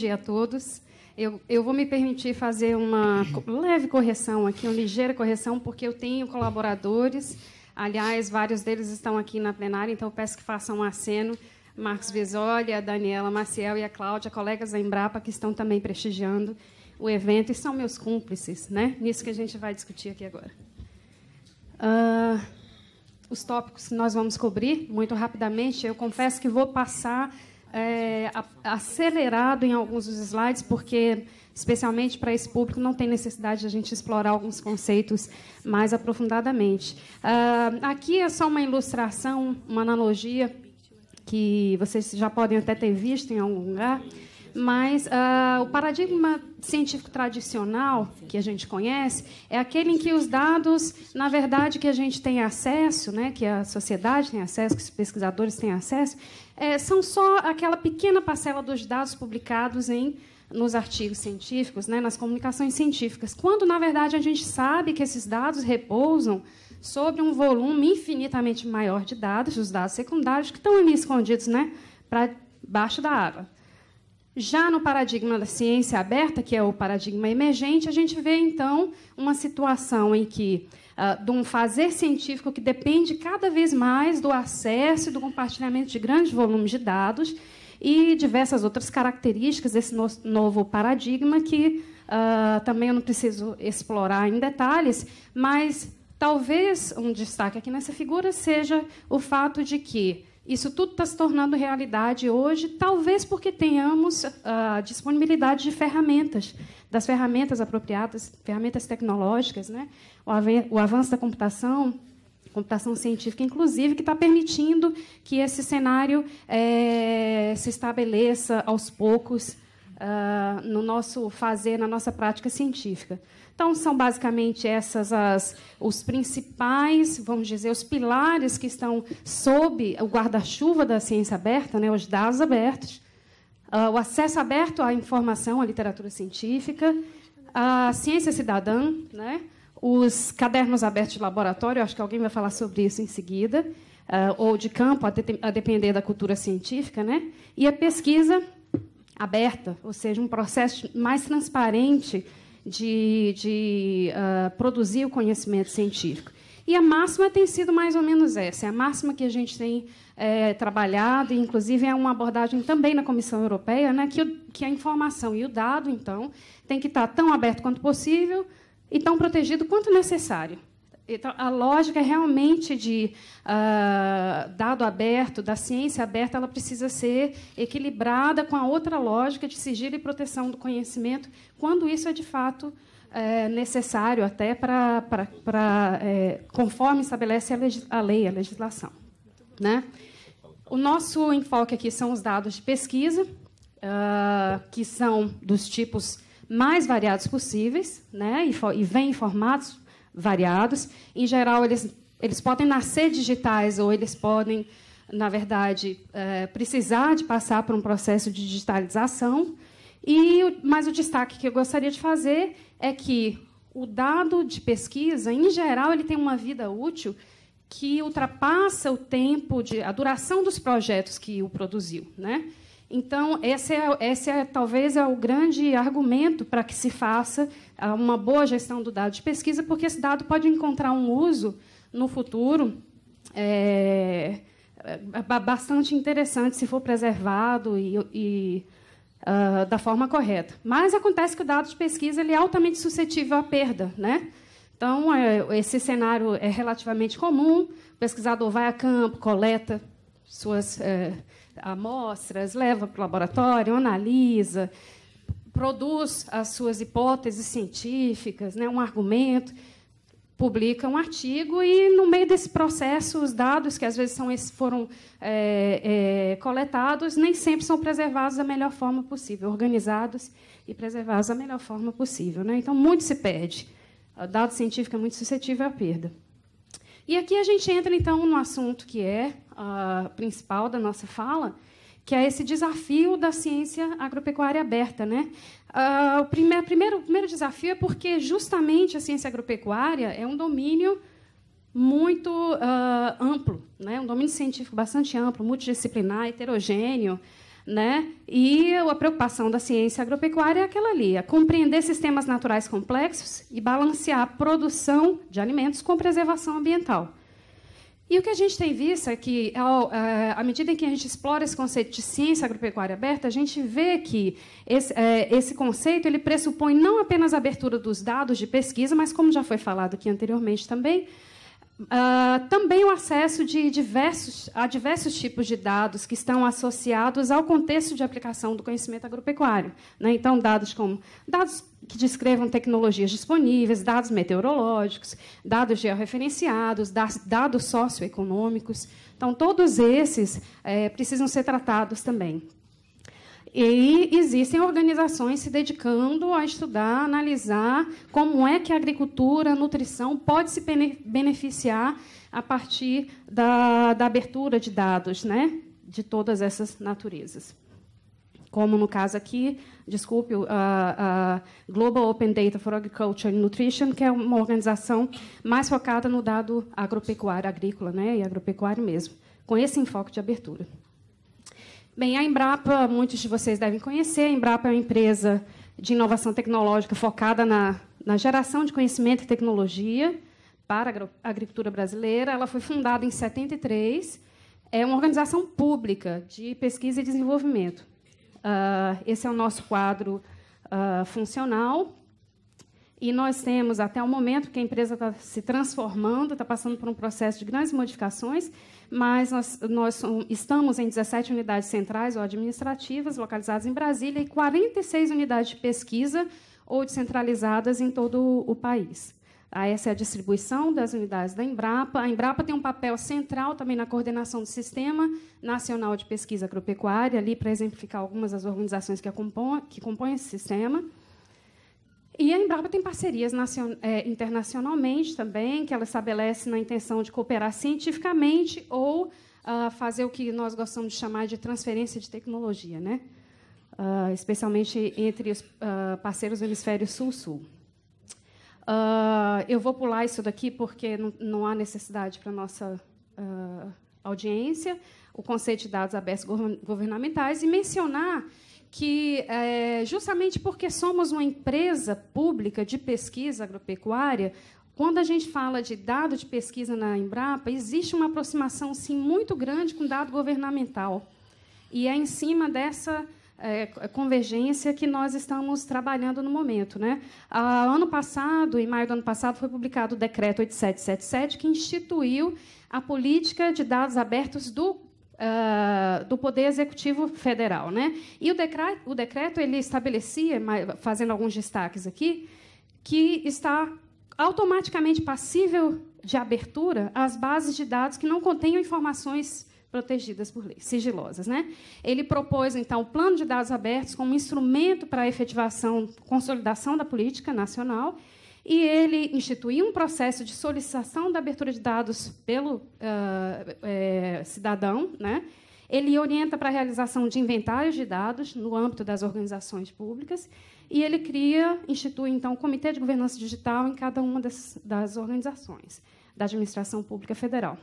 dia a todos. Eu, eu vou me permitir fazer uma leve correção aqui, uma ligeira correção, porque eu tenho colaboradores. Aliás, vários deles estão aqui na plenária, então peço que façam um aceno. Marcos Visoli, a Daniela Maciel e a Cláudia, colegas da Embrapa, que estão também prestigiando o evento e são meus cúmplices, né? Nisso que a gente vai discutir aqui agora. Uh, os tópicos que nós vamos cobrir, muito rapidamente, eu confesso que vou passar é, acelerado em alguns dos slides, porque, especialmente para esse público, não tem necessidade de a gente explorar alguns conceitos mais aprofundadamente. Uh, aqui é só uma ilustração, uma analogia que vocês já podem até ter visto em algum lugar. Mas uh, o paradigma científico tradicional que a gente conhece é aquele em que os dados, na verdade, que a gente tem acesso, né, que a sociedade tem acesso, que os pesquisadores têm acesso, é, são só aquela pequena parcela dos dados publicados em nos artigos científicos, né, nas comunicações científicas, quando na verdade a gente sabe que esses dados repousam sobre um volume infinitamente maior de dados, os dados secundários que estão ali escondidos, né, para baixo da água. Já no paradigma da ciência aberta, que é o paradigma emergente, a gente vê então uma situação em que uh, de um fazer científico que depende cada vez mais do acesso e do compartilhamento de grandes volumes de dados e diversas outras características desse no novo paradigma que uh, também eu não preciso explorar em detalhes, mas talvez um destaque aqui nessa figura seja o fato de que isso tudo está se tornando realidade hoje, talvez porque tenhamos a ah, disponibilidade de ferramentas, das ferramentas apropriadas, ferramentas tecnológicas, né? o avanço da computação, computação científica, inclusive, que está permitindo que esse cenário é, se estabeleça aos poucos uh, no nosso fazer, na nossa prática científica. Então, são basicamente essas as, os principais, vamos dizer, os pilares que estão sob o guarda-chuva da ciência aberta, né, os dados abertos, uh, o acesso aberto à informação, à literatura científica, a ciência cidadã, né, os cadernos abertos de laboratório, acho que alguém vai falar sobre isso em seguida, uh, ou de campo, a, de, a depender da cultura científica, né, e a pesquisa aberta, ou seja, um processo mais transparente de, de uh, produzir o conhecimento científico. E a máxima tem sido mais ou menos essa. É a máxima que a gente tem é, trabalhado, e inclusive é uma abordagem também na Comissão Europeia, né, que, o, que a informação e o dado, então, tem que estar tão aberto quanto possível e tão protegido quanto necessário. Então, a lógica realmente de uh, dado aberto, da ciência aberta, ela precisa ser equilibrada com a outra lógica de sigilo e proteção do conhecimento, quando isso é de fato é, necessário até para, para, para é, eh, conforme estabelece a, legis, a, lei, a legislação. Né? O nosso enfoque aqui são os dados de pesquisa, uh, que são dos tipos mais variados possíveis, né? e, e vêm em formatos variados. Em geral, eles, eles podem nascer digitais ou eles podem, na verdade, é, precisar de passar por um processo de digitalização. E mas o destaque que eu gostaria de fazer é que o dado de pesquisa, em geral, ele tem uma vida útil que ultrapassa o tempo de a duração dos projetos que o produziu, né? Então, esse é, esse é talvez é o grande argumento para que se faça ah, uma boa gestão do dado de pesquisa, porque esse dado pode encontrar um uso no futuro é, é bastante interessante se for preservado e, e uh, da forma correta. Mas acontece que o dado de pesquisa ele é altamente suscetível à perda, né? Então, é, esse cenário é relativamente comum. O pesquisador vai a campo, coleta suas é, amostras, leva para o laboratório, analisa, produz as suas hipóteses científicas, né, um argumento, publica um artigo e, no meio desse processo, os dados que às vezes são, foram é, é, coletados nem sempre são preservados da melhor forma possível, organizados e preservados da melhor forma possível. Né? Então, muito se perde. O dado científico é muito suscetível à perda. E aqui a gente entra, então, no assunto que é uh, principal da nossa fala, que é esse desafio da ciência agropecuária aberta. Né? Uh, o primeiro, primeiro, primeiro desafio é porque, justamente, a ciência agropecuária é um domínio muito uh, amplo, né? um domínio científico bastante amplo, multidisciplinar, heterogêneo, né? E a preocupação da ciência agropecuária é aquela ali, é compreender sistemas naturais complexos e balancear a produção de alimentos com preservação ambiental. E o que a gente tem visto é que, ao, eh, à medida em que a gente explora esse conceito de ciência agropecuária aberta, a gente vê que esse, é, esse conceito ele pressupõe não apenas a abertura dos dados de pesquisa, mas, como já foi falado aqui anteriormente também, Uh, também o acesso de diversos, a diversos tipos de dados que estão associados ao contexto de aplicação do conhecimento agropecuário. Né? Então, dados como dados que descrevam tecnologias disponíveis, dados meteorológicos, dados georreferenciados, dados socioeconômicos. Então, todos esses é, precisam ser tratados também. E existem organizações se dedicando a estudar, analisar como é que a agricultura, a nutrição pode se beneficiar a partir da, da abertura de dados né, de todas essas naturezas. Como no caso aqui, desculpe, a, a Global Open Data for Agriculture and Nutrition, que é uma organização mais focada no dado agropecuário, agrícola né, e agropecuário mesmo, com esse enfoque de abertura. Bem, a Embrapa, muitos de vocês devem conhecer, a Embrapa é uma empresa de inovação tecnológica focada na, na geração de conhecimento e tecnologia para a agricultura brasileira. Ela foi fundada em 73, é uma organização pública de pesquisa e desenvolvimento. Uh, esse é o nosso quadro uh, funcional. E nós temos, até o momento, que a empresa está se transformando, está passando por um processo de grandes modificações, mas nós, nós estamos em 17 unidades centrais ou administrativas localizadas em Brasília e 46 unidades de pesquisa ou descentralizadas em todo o país. Ah, essa é a distribuição das unidades da Embrapa. A Embrapa tem um papel central também na coordenação do Sistema Nacional de Pesquisa Agropecuária, ali para exemplificar algumas das organizações que, compõem, que compõem esse sistema. E a Embrapa tem parcerias é, internacionalmente também, que ela estabelece na intenção de cooperar cientificamente ou uh, fazer o que nós gostamos de chamar de transferência de tecnologia, né? Uh, especialmente entre os uh, parceiros do hemisfério sul-sul. eu vou pular isso daqui porque não, não há necessidade para a nossa audiência, o conceito de dados abertos governamentais, e mencionar que, é, justamente porque somos uma empresa pública de pesquisa agropecuária, quando a gente fala de dado de pesquisa na Embrapa, existe uma aproximação sim muito grande com dado governamental. E é em cima dessa é, convergência que nós estamos trabalhando no momento. Né? Ah, ano passado, em maio do ano passado, foi publicado o decreto 8777, que instituiu a política de dados abertos do uh, do Poder Executivo Federal. Né? E o decreto, o decreto ele estabelecia, fazendo alguns destaques aqui, que está automaticamente passível de abertura às bases de dados que não contenham informações protegidas por lei, sigilosas. Né? Ele propôs, então, o plano de dados abertos como instrumento para a efetivação, consolidação da política nacional e ele instituiu um processo de solicitação da abertura de dados pelo uh, é, cidadão. Né? Ele orienta para a realização de inventários de dados no âmbito das organizações públicas e ele cria, institui, então, um comitê de governança digital em cada uma das, das organizações da administração pública federal.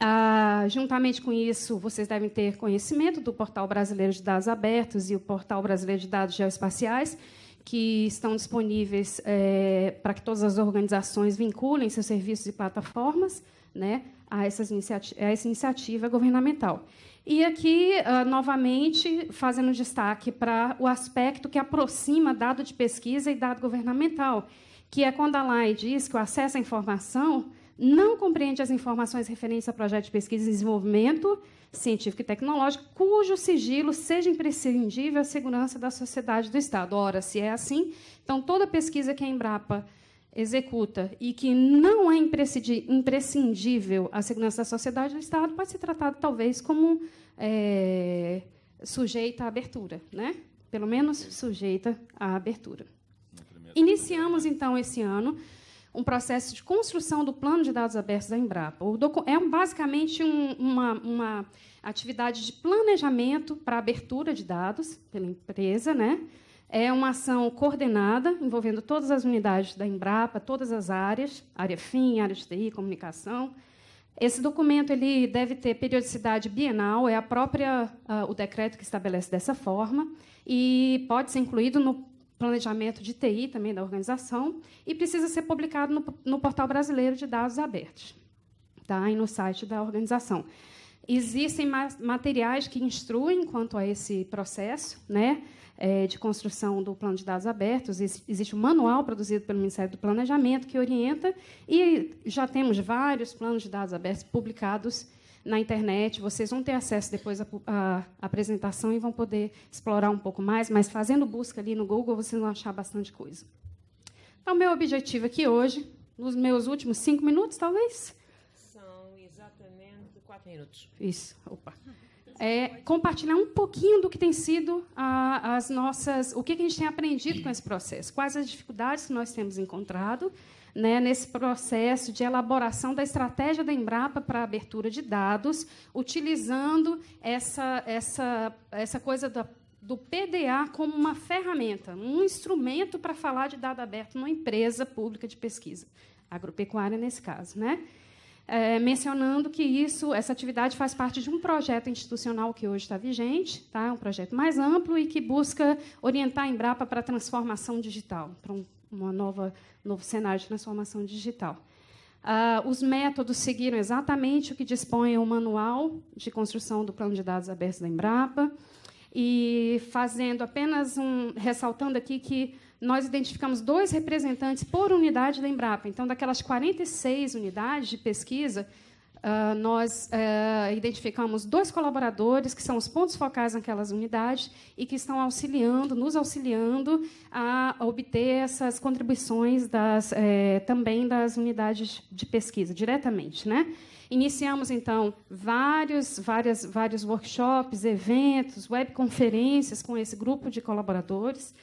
Ah, juntamente com isso, vocês devem ter conhecimento do Portal Brasileiro de Dados Abertos e o Portal Brasileiro de Dados Geoespaciais, que estão disponíveis é, para que todas as organizações vinculem seus serviços e plataformas né, a, essas a essa iniciativa governamental. E aqui, uh, novamente, fazendo destaque para o aspecto que aproxima dado de pesquisa e dado governamental, que é quando a LAI diz que o acesso à informação não compreende as informações referentes a projetos de pesquisa e desenvolvimento científico e tecnológico cujo sigilo seja imprescindível à segurança da sociedade do Estado. Ora, se é assim, então toda pesquisa que a Embrapa executa e que não é imprescindível à segurança da sociedade do Estado pode ser tratada, talvez, como é, sujeita à abertura, né? pelo menos sujeita à abertura. Iniciamos, então, esse ano um processo de construção do plano de dados abertos da Embrapa. é basicamente um, uma, uma, atividade de planejamento para abertura de dados pela empresa, né? É uma ação coordenada, envolvendo todas as unidades da Embrapa, todas as áreas, área FIM, área de TI, comunicação. Esse documento ele deve ter periodicidade bienal, é a própria uh, o decreto que estabelece dessa forma e pode ser incluído no planejamento de TI também da organização, e precisa ser publicado no, no Portal Brasileiro de Dados Abertos tá? e no site da organização. Existem materiais que instruem quanto a esse processo né, é, de construção do plano de dados abertos. Existe um manual produzido pelo Ministério do Planejamento que orienta, e já temos vários planos de dados abertos publicados na internet. Vocês vão ter acesso depois à, à, apresentação e vão poder explorar um pouco mais, mas fazendo busca ali no Google, vocês vão achar bastante coisa. Então, meu objetivo aqui hoje, nos meus últimos cinco minutos, talvez? São exatamente quatro minutos. Isso, opa. É, compartilhar um pouquinho do que tem sido a, as nossas, o que, que a gente tem aprendido com esse processo, quais as dificuldades que nós temos encontrado né, nesse processo de elaboração da estratégia da Embrapa para a abertura de dados, utilizando essa, essa, essa coisa da do PDA como uma ferramenta, um instrumento para falar de dado aberto numa empresa pública de pesquisa, agropecuária nesse caso, né? É, mencionando que isso, essa atividade faz parte de um projeto institucional que hoje está vigente, tá? um projeto mais amplo e que busca orientar a Embrapa para a transformação digital, para então, um uma nova novo cenário de transformação digital. Uh, os métodos seguiram exatamente o que dispõe o manual de construção do plano de dados abertos da Embrapa e fazendo apenas um ressaltando aqui que nós identificamos dois representantes por unidade da Embrapa. Então, daquelas 46 unidades de pesquisa, ah, nós uh, identificamos dois colaboradores que são os pontos focais naquelas unidades e que estão auxiliando, nos auxiliando a obter essas contribuições das, eh, também das unidades de pesquisa, diretamente. Né? Iniciamos, então, vários, várias, vários workshops, eventos, webconferências com esse grupo de colaboradores.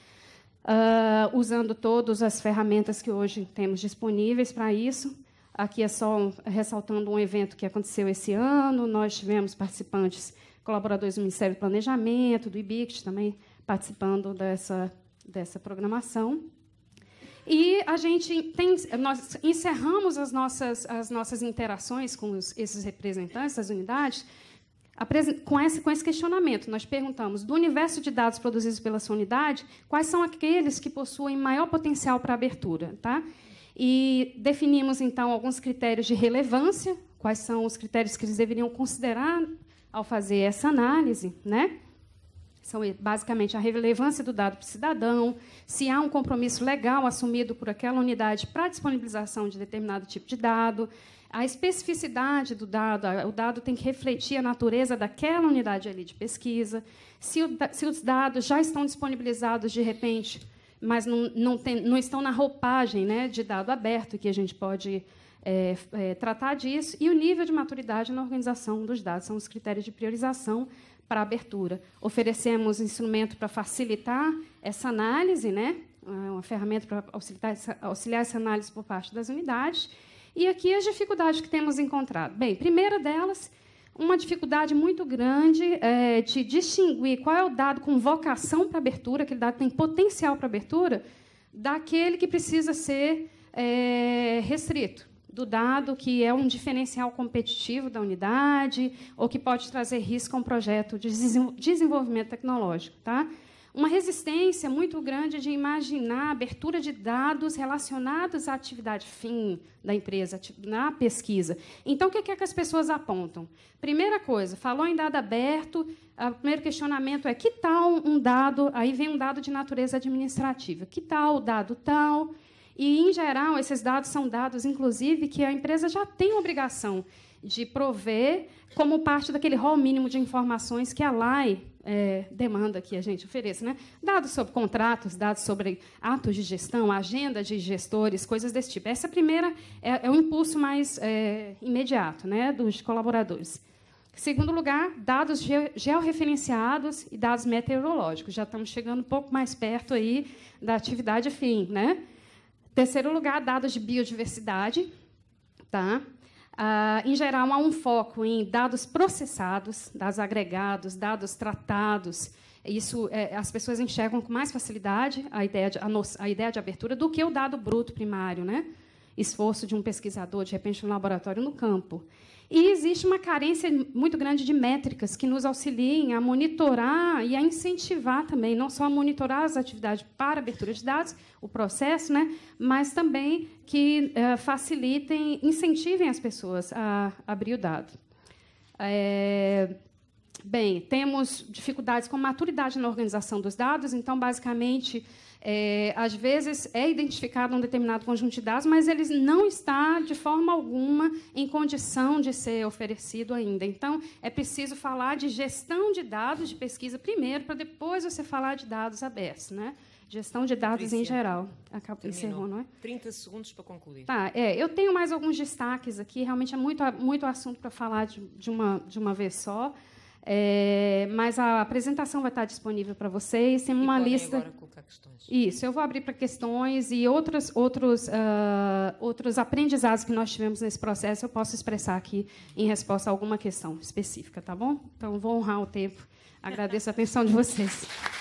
Uh, usando todas as ferramentas que hoje temos disponíveis para isso. Aqui é só ressaltando um evento que aconteceu esse ano. Nós tivemos participantes, colaboradores do Ministério do Planejamento, do IBICT também participando dessa, dessa programação. E a gente tem, nós encerramos as nossas, as nossas interações com os, esses representantes das unidades com esse, com esse questionamento. Nós perguntamos: do universo de dados produzidos pela sua unidade, quais são aqueles que possuem maior potencial para abertura? Tá? E definimos, então, alguns critérios de relevância, quais são os critérios que eles deveriam considerar ao fazer essa análise, né? São eh, basicamente a relevância do dado para o cidadão, se há um compromisso legal assumido por aquela unidade para a disponibilização de determinado tipo de dado, a especificidade do dado, o dado tem que refletir a natureza daquela unidade ali de pesquisa, se, o, se os dados já estão disponibilizados de repente mas não, não, tem, não estão na roupagem né, de dado aberto que a gente pode é, é, tratar disso, e o nível de maturidade na organização dos dados são os critérios de priorização para a abertura. Oferecemos instrumento para facilitar essa análise, né? É uma ferramenta para auxiliar essa, auxiliar essa análise por parte das unidades. E aqui as dificuldades que temos encontrado. Bem, primeira delas uma dificuldade muito grande é, de distinguir qual é o dado com vocação para abertura, aquele dado que tem potencial para abertura, daquele que precisa ser é, restrito, do dado que é um diferencial competitivo da unidade ou que pode trazer risco a um projeto de desenvolvimento tecnológico. Tá? uma resistência muito grande de imaginar a abertura de dados relacionados à atividade fim da empresa, na pesquisa. Então, o que é que as pessoas apontam? Primeira coisa, falou em dado aberto, ah, o primeiro questionamento é que tal um dado, aí vem um dado de natureza administrativa, que tal o dado tal? E, em geral, esses dados são dados, inclusive, que a empresa já tem obrigação de prover como parte daquele rol mínimo de informações que a LAI é, demanda que a gente ofereça. Né? Dados sobre contratos, dados sobre atos de gestão, agenda de gestores, coisas desse tipo. Essa primeira é, é o impulso mais é, imediato né, dos colaboradores. Segundo lugar, dados ge georreferenciados e dados meteorológicos. Já estamos chegando um pouco mais perto aí da atividade fim. Né? Terceiro lugar, dados de biodiversidade. Tá? Ah, em geral, há um foco em dados processados, dados agregados, dados tratados. Isso é, as pessoas enxergam com mais facilidade a ideia, de, a, no, a ideia de abertura do que o dado bruto primário, né? esforço de um pesquisador, de repente, no laboratório no campo. E existe uma carência muito grande de métricas que nos auxiliem a monitorar e a incentivar também, não só a monitorar as atividades para abertura de dados, o processo, né, mas também que uh, facilitem, incentivem as pessoas a abrir o dado. É, Bem, temos dificuldades com maturidade na organização dos dados, então, basicamente, é, às vezes é identificado um determinado conjunto de dados, mas ele não está, de forma alguma, em condição de ser oferecido ainda. Então, é preciso falar de gestão de dados de pesquisa primeiro, para depois você falar de dados abertos. Né? Gestão de dados Patrícia, em geral. Acabou, encerrou, não é? 30 segundos para concluir. Tá, é, eu tenho mais alguns destaques aqui, realmente é muito, muito assunto para falar de, de, uma, de uma vez só. É, mas a apresentação vai estar disponível para vocês. Tem uma lista. colocar questões. Isso, eu vou abrir para questões e outros, outros, uh, ah, outros aprendizados que nós tivemos nesse processo eu posso expressar aqui em resposta a alguma questão específica, tá bom? Então, vou honrar o tempo. Agradeço a atenção de vocês.